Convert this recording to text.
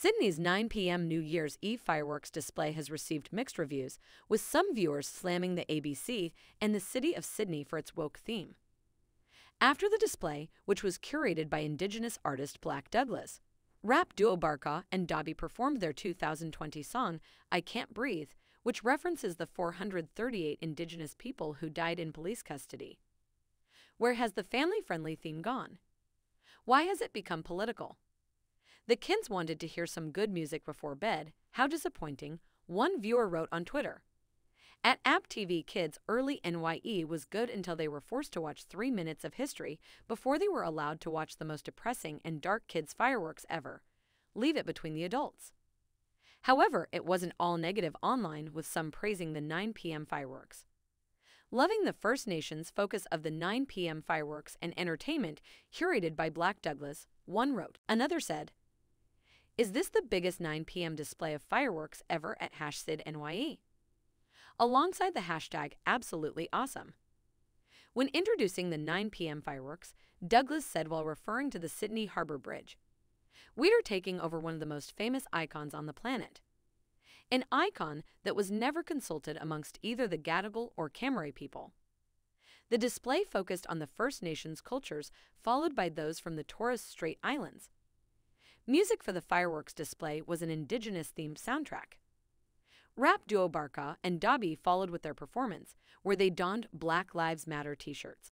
Sydney's 9 p.m. New Year's Eve fireworks display has received mixed reviews, with some viewers slamming the ABC and the city of Sydney for its woke theme. After the display, which was curated by Indigenous artist Black Douglas, rap duo Barca and Dobby performed their 2020 song, I Can't Breathe, which references the 438 Indigenous people who died in police custody. Where has the family friendly theme gone? Why has it become political? The kids wanted to hear some good music before bed. How disappointing, one viewer wrote on Twitter. At App TV Kids, early NYE was good until they were forced to watch three minutes of history before they were allowed to watch the most depressing and dark kids' fireworks ever. Leave it between the adults. However, it wasn't all negative online, with some praising the 9 p.m. fireworks. Loving the First Nations focus of the 9 p.m. fireworks and entertainment curated by Black Douglas, one wrote. Another said, is this the biggest 9 p.m. display of fireworks ever at Nye? Alongside the hashtag absolutely awesome. When introducing the 9 p.m. fireworks, Douglas said while referring to the Sydney Harbour Bridge, We are taking over one of the most famous icons on the planet. An icon that was never consulted amongst either the Gadigal or Camry people. The display focused on the First Nations cultures, followed by those from the Torres Strait Islands, Music for the fireworks display was an indigenous themed soundtrack. Rap duo Barca and Dobby followed with their performance, where they donned Black Lives Matter t shirts.